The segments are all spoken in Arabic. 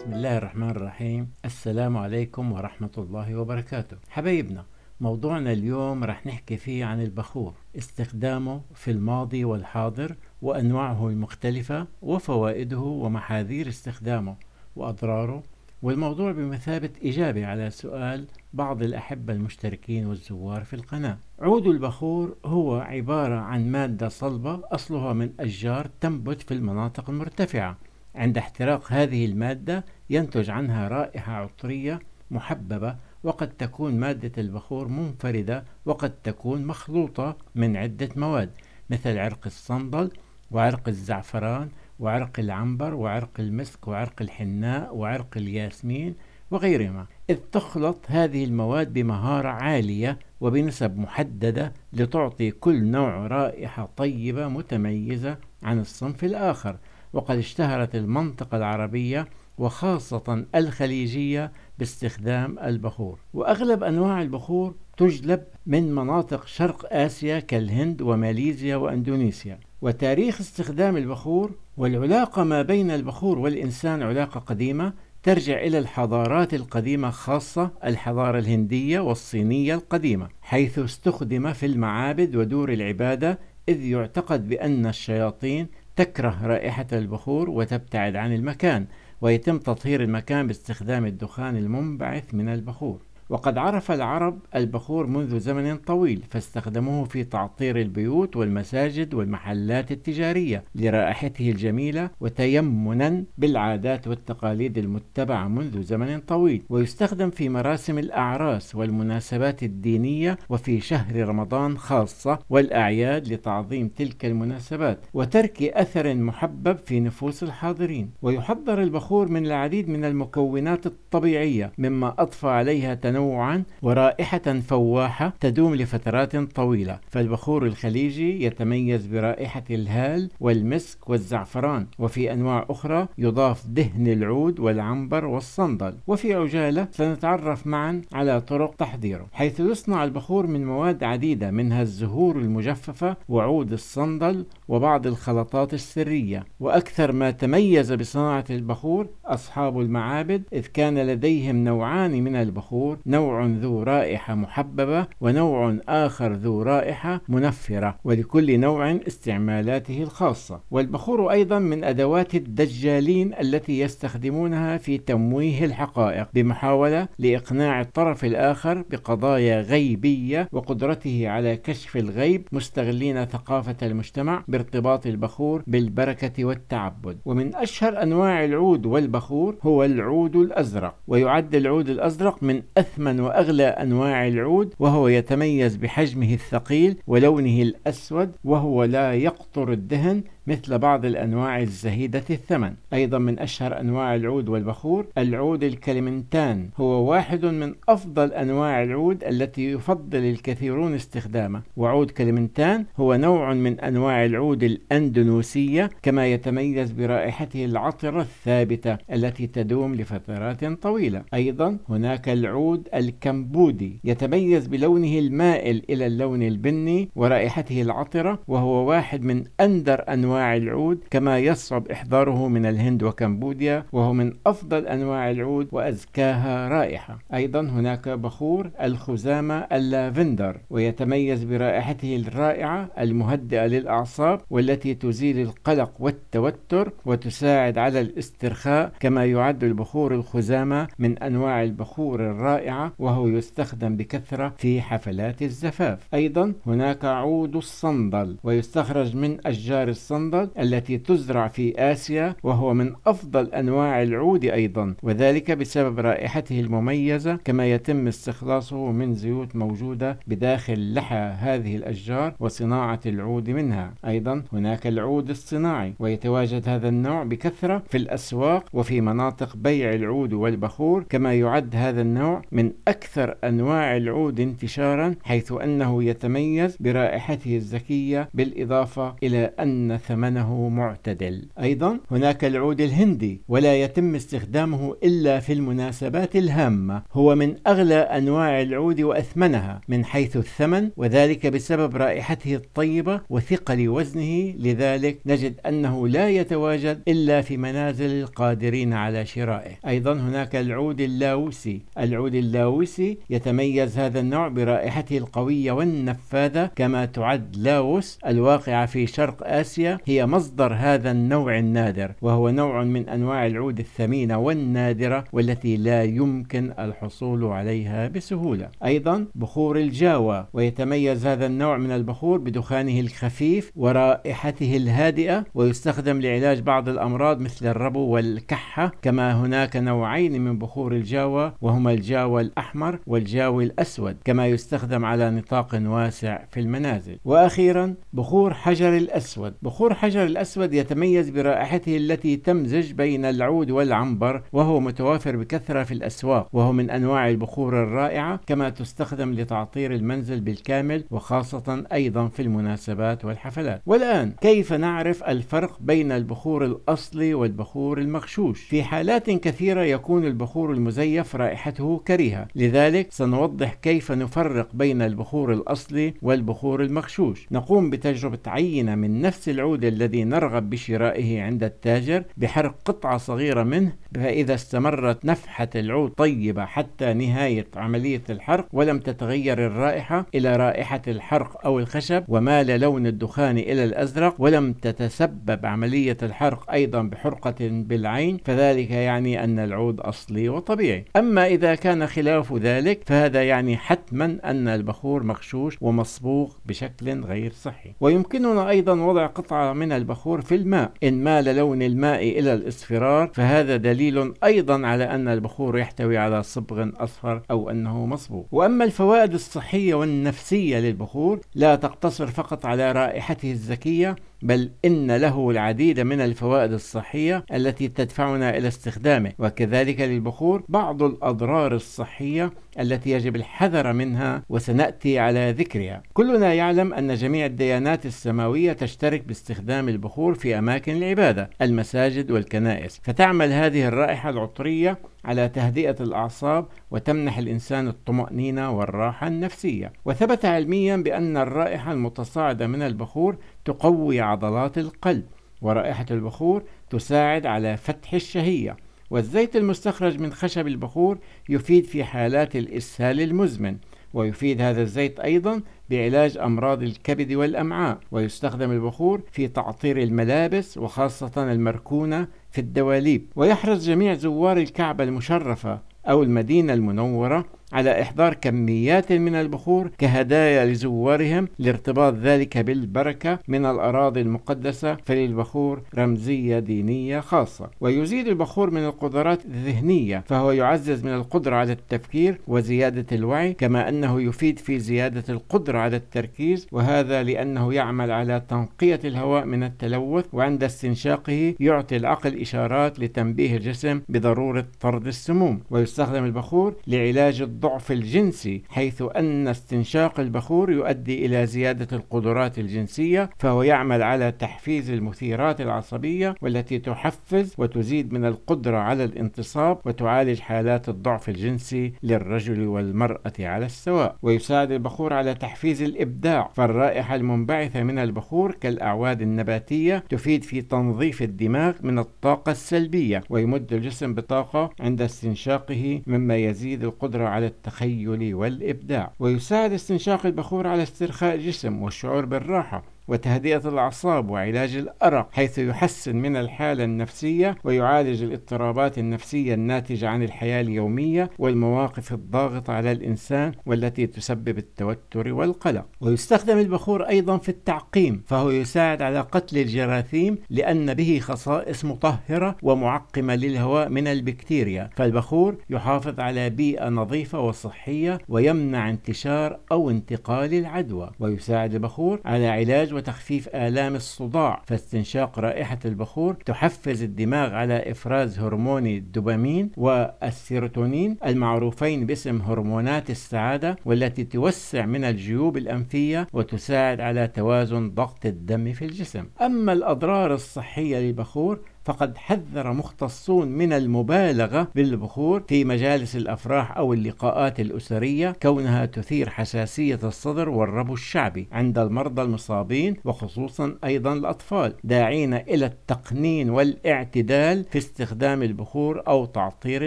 بسم الله الرحمن الرحيم السلام عليكم ورحمة الله وبركاته حبايبنا موضوعنا اليوم رح نحكي فيه عن البخور استخدامه في الماضي والحاضر وأنواعه المختلفة وفوائده ومحاذير استخدامه وأضراره والموضوع بمثابة إجابة على سؤال بعض الأحبة المشتركين والزوار في القناة عود البخور هو عبارة عن مادة صلبة أصلها من أشجار تنبت في المناطق المرتفعة عند احتراق هذه المادة ينتج عنها رائحة عطرية محببة وقد تكون مادة البخور منفردة وقد تكون مخلوطة من عدة مواد مثل عرق الصندل وعرق الزعفران وعرق العنبر وعرق المسك وعرق الحناء وعرق الياسمين وغيرهما إذ تخلط هذه المواد بمهارة عالية وبنسب محددة لتعطي كل نوع رائحة طيبة متميزة عن الصنف الآخر وقد اشتهرت المنطقة العربية وخاصة الخليجية باستخدام البخور وأغلب أنواع البخور تجلب من مناطق شرق آسيا كالهند وماليزيا وأندونيسيا وتاريخ استخدام البخور والعلاقة ما بين البخور والإنسان علاقة قديمة ترجع إلى الحضارات القديمة خاصة الحضارة الهندية والصينية القديمة حيث استخدم في المعابد ودور العبادة إذ يعتقد بأن الشياطين تكره رائحة البخور وتبتعد عن المكان ويتم تطهير المكان باستخدام الدخان المنبعث من البخور وقد عرف العرب البخور منذ زمن طويل فاستخدموه في تعطير البيوت والمساجد والمحلات التجارية لرائحته الجميلة وتيمنا بالعادات والتقاليد المتبعة منذ زمن طويل ويستخدم في مراسم الأعراس والمناسبات الدينية وفي شهر رمضان خاصة والأعياد لتعظيم تلك المناسبات وترك أثر محبب في نفوس الحاضرين ويحضر البخور من العديد من المكونات الطبيعية مما أضفى عليها تنوع تنوعا ورائحة فواحة تدوم لفترات طويلة فالبخور الخليجي يتميز برائحة الهال والمسك والزعفران وفي أنواع أخرى يضاف دهن العود والعنبر والصندل وفي عجالة سنتعرف معا على طرق تحضيره حيث يصنع البخور من مواد عديدة منها الزهور المجففة وعود الصندل وبعض الخلطات السرية وأكثر ما تميز بصناعة البخور أصحاب المعابد إذ كان لديهم نوعان من البخور نوع ذو رائحة محببة ونوع آخر ذو رائحة منفرة ولكل نوع استعمالاته الخاصة والبخور أيضا من أدوات الدجالين التي يستخدمونها في تمويه الحقائق بمحاولة لإقناع الطرف الآخر بقضايا غيبية وقدرته على كشف الغيب مستغلين ثقافة المجتمع بارتباط البخور بالبركة والتعبد ومن أشهر أنواع العود والبخور هو العود الأزرق ويعد العود الأزرق من أثمن أثمن وأغلى أنواع العود وهو يتميز بحجمه الثقيل ولونه الأسود وهو لا يقطر الدهن مثل بعض الأنواع الزهيدة الثمن أيضا من أشهر أنواع العود والبخور العود الكلمنتان هو واحد من أفضل أنواع العود التي يفضل الكثيرون استخدامه وعود كلمنتان هو نوع من أنواع العود الأندونوسية كما يتميز برائحته العطرة الثابتة التي تدوم لفترات طويلة أيضا هناك العود الكمبودي يتميز بلونه المائل إلى اللون البني ورائحته العطرة وهو واحد من أندر أنواع العود كما يصعب إحضاره من الهند وكمبوديا وهو من أفضل أنواع العود وأزكاها رائحة أيضا هناك بخور الخزامة اللافندر ويتميز برائحته الرائعة المهدئة للأعصاب والتي تزيل القلق والتوتر وتساعد على الاسترخاء كما يعد البخور الخزامة من أنواع البخور الرائعة وهو يستخدم بكثرة في حفلات الزفاف أيضا هناك عود الصندل ويستخرج من أشجار الصندل السنبل التي تزرع في آسيا وهو من أفضل أنواع العود أيضا وذلك بسبب رائحته المميزة كما يتم استخلاصه من زيوت موجودة بداخل لحى هذه الأشجار وصناعة العود منها أيضا هناك العود الصناعي ويتواجد هذا النوع بكثرة في الأسواق وفي مناطق بيع العود والبخور كما يعد هذا النوع من أكثر أنواع العود انتشارا حيث أنه يتميز برائحته الزكية بالإضافة إلى أن ثمنه معتدل أيضا هناك العود الهندي ولا يتم استخدامه إلا في المناسبات الهامة هو من أغلى أنواع العود وأثمنها من حيث الثمن وذلك بسبب رائحته الطيبة وثقل وزنه لذلك نجد أنه لا يتواجد إلا في منازل القادرين على شرائه أيضا هناك العود اللاوسي العود اللاوسي يتميز هذا النوع برائحته القوية والنفاذة كما تعد لاوس الواقعة في شرق آسيا هي مصدر هذا النوع النادر وهو نوع من أنواع العود الثمينة والنادرة والتي لا يمكن الحصول عليها بسهولة أيضا بخور الجاوة ويتميز هذا النوع من البخور بدخانه الخفيف ورائحته الهادئة ويستخدم لعلاج بعض الأمراض مثل الربو والكحة كما هناك نوعين من بخور الجاوة وهما الجاوة الأحمر والجاوي الأسود كما يستخدم على نطاق واسع في المنازل وأخيرا بخور حجر الأسود بخور طور حجر الأسود يتميز برائحته التي تمزج بين العود والعنبر وهو متوافر بكثرة في الأسواق وهو من أنواع البخور الرائعة كما تستخدم لتعطير المنزل بالكامل وخاصة أيضا في المناسبات والحفلات والآن كيف نعرف الفرق بين البخور الأصلي والبخور المغشوش في حالات كثيرة يكون البخور المزيف رائحته كريهة لذلك سنوضح كيف نفرق بين البخور الأصلي والبخور المغشوش نقوم بتجربة عينة من نفس العود المحصول الذي نرغب بشرائه عند التاجر بحرق قطعة صغيرة منه فإذا استمرت نفحة العود طيبة حتى نهاية عملية الحرق ولم تتغير الرائحة إلى رائحة الحرق أو الخشب ومال لون الدخان إلى الأزرق ولم تتسبب عملية الحرق أيضا بحرقة بالعين فذلك يعني أن العود أصلي وطبيعي أما إذا كان خلاف ذلك فهذا يعني حتما أن البخور مغشوش ومصبوغ بشكل غير صحي ويمكننا أيضا وضع قطعة من البخور في الماء إن مال لون الماء إلى الإصفرار فهذا دليل أيضا على أن البخور يحتوي على صبغ أصفر أو أنه مصبوغ وأما الفوائد الصحية والنفسية للبخور لا تقتصر فقط على رائحته الزكية بل إن له العديد من الفوائد الصحية التي تدفعنا إلى استخدامه وكذلك للبخور بعض الأضرار الصحية التي يجب الحذر منها وسنأتي على ذكرها كلنا يعلم أن جميع الديانات السماوية تشترك باستخدام البخور في أماكن العبادة المساجد والكنائس فتعمل هذه الرائحة العطرية على تهدئة الأعصاب وتمنح الإنسان الطمأنينة والراحة النفسية وثبت علميا بأن الرائحة المتصاعدة من البخور تقوي عضلات القلب ورائحة البخور تساعد على فتح الشهية والزيت المستخرج من خشب البخور يفيد في حالات الإسهال المزمن ويفيد هذا الزيت أيضا بعلاج أمراض الكبد والأمعاء ويستخدم البخور في تعطير الملابس وخاصة المركونة في الدواليب ويحرص جميع زوار الكعبة المشرفة أو المدينة المنورة على إحضار كميات من البخور كهدايا لزوارهم لارتباط ذلك بالبركة من الأراضي المقدسة فللبخور رمزية دينية خاصة ويزيد البخور من القدرات الذهنية فهو يعزز من القدرة على التفكير وزيادة الوعي كما أنه يفيد في زيادة القدرة على التركيز وهذا لأنه يعمل على تنقية الهواء من التلوث وعند استنشاقه يعطي العقل إشارات لتنبيه الجسم بضرورة طرد السموم ويستخدم البخور لعلاج الضعف الجنسي حيث أن استنشاق البخور يؤدي إلى زيادة القدرات الجنسية فهو يعمل على تحفيز المثيرات العصبية والتي تحفز وتزيد من القدرة على الانتصاب وتعالج حالات الضعف الجنسي للرجل والمرأة على السواء ويساعد البخور على تحفيز الإبداع فالرائحة المنبعثة من البخور كالأعواد النباتية تفيد في تنظيف الدماغ من الطاقة السلبية ويمد الجسم بطاقة عند استنشاقه مما يزيد القدرة على التخيل والإبداع ويساعد استنشاق البخور على استرخاء الجسم والشعور بالراحة وتهدئة الأعصاب وعلاج الأرق حيث يحسن من الحالة النفسية ويعالج الاضطرابات النفسية الناتجة عن الحياة اليومية والمواقف الضاغطة على الإنسان والتي تسبب التوتر والقلق ويستخدم البخور أيضا في التعقيم فهو يساعد على قتل الجراثيم لأن به خصائص مطهرة ومعقمة للهواء من البكتيريا فالبخور يحافظ على بيئة نظيفة وصحية ويمنع انتشار أو انتقال العدوى ويساعد البخور على علاج وتخفيف آلام الصداع فاستنشاق رائحة البخور تحفز الدماغ على إفراز هرموني الدوبامين والسيروتونين المعروفين باسم هرمونات السعادة والتي توسع من الجيوب الأنفية وتساعد على توازن ضغط الدم في الجسم أما الأضرار الصحية للبخور فقد حذر مختصون من المبالغة بالبخور في مجالس الأفراح أو اللقاءات الأسرية كونها تثير حساسية الصدر والربو الشعبي عند المرضى المصابين وخصوصا أيضا الأطفال داعين إلى التقنين والاعتدال في استخدام البخور أو تعطير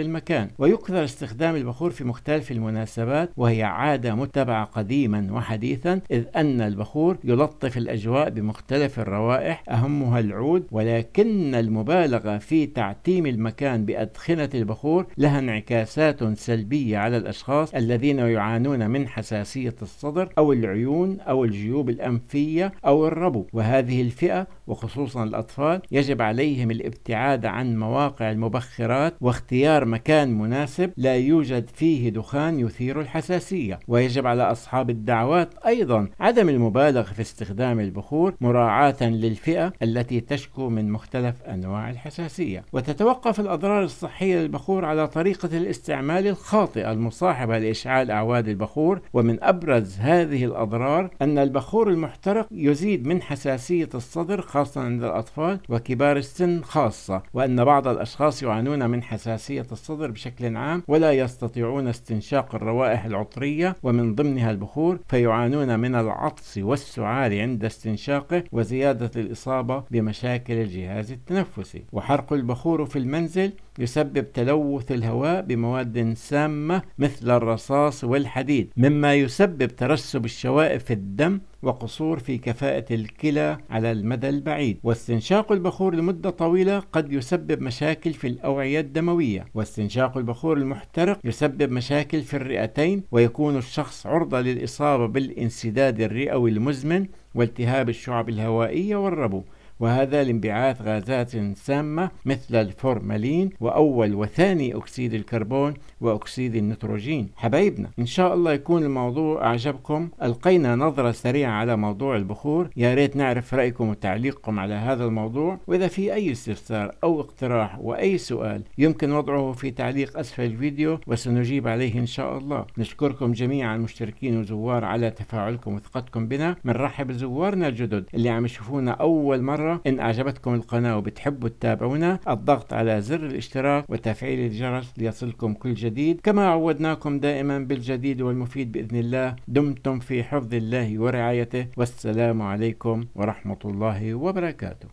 المكان ويكثر استخدام البخور في مختلف المناسبات وهي عادة متبعة قديما وحديثا إذ أن البخور يلطف الأجواء بمختلف الروائح أهمها العود ولكن المبالغة المبالغة في تعتيم المكان بأدخنة البخور لها انعكاسات سلبية على الأشخاص الذين يعانون من حساسية الصدر أو العيون أو الجيوب الأنفية أو الربو وهذه الفئة وخصوصا الأطفال يجب عليهم الابتعاد عن مواقع المبخرات واختيار مكان مناسب لا يوجد فيه دخان يثير الحساسية ويجب على أصحاب الدعوات أيضا عدم المبالغة في استخدام البخور مراعاة للفئة التي تشكو من مختلف أنواع أنواع الحساسية وتتوقف الأضرار الصحية للبخور على طريقة الاستعمال الخاطئة المصاحبة لإشعال أعواد البخور ومن أبرز هذه الأضرار أن البخور المحترق يزيد من حساسية الصدر خاصة عند الأطفال وكبار السن خاصة وأن بعض الأشخاص يعانون من حساسية الصدر بشكل عام ولا يستطيعون استنشاق الروائح العطرية ومن ضمنها البخور فيعانون من العطس والسعال عند استنشاقه وزيادة الإصابة بمشاكل الجهاز التنفسي التنفسي وحرق البخور في المنزل يسبب تلوث الهواء بمواد سامة مثل الرصاص والحديد مما يسبب ترسب الشوائب في الدم وقصور في كفاءة الكلى على المدى البعيد واستنشاق البخور لمدة طويلة قد يسبب مشاكل في الأوعية الدموية واستنشاق البخور المحترق يسبب مشاكل في الرئتين ويكون الشخص عرضة للإصابة بالانسداد الرئوي المزمن والتهاب الشعب الهوائية والربو وهذا لانبعاث غازات سامة مثل الفورمالين وأول وثاني أكسيد الكربون وأكسيد النيتروجين حبايبنا إن شاء الله يكون الموضوع أعجبكم ألقينا نظرة سريعة على موضوع البخور يا ريت نعرف رأيكم وتعليقكم على هذا الموضوع وإذا في أي استفسار أو اقتراح وأي سؤال يمكن وضعه في تعليق أسفل الفيديو وسنجيب عليه إن شاء الله نشكركم جميعا مشتركين وزوار على تفاعلكم وثقتكم بنا بنرحب بزوارنا الجدد اللي عم يشوفونا أول مرة مرة إن أعجبتكم القناة وبتحبوا تتابعونا الضغط على زر الاشتراك وتفعيل الجرس ليصلكم كل جديد كما عودناكم دائما بالجديد والمفيد بإذن الله دمتم في حفظ الله ورعايته والسلام عليكم ورحمة الله وبركاته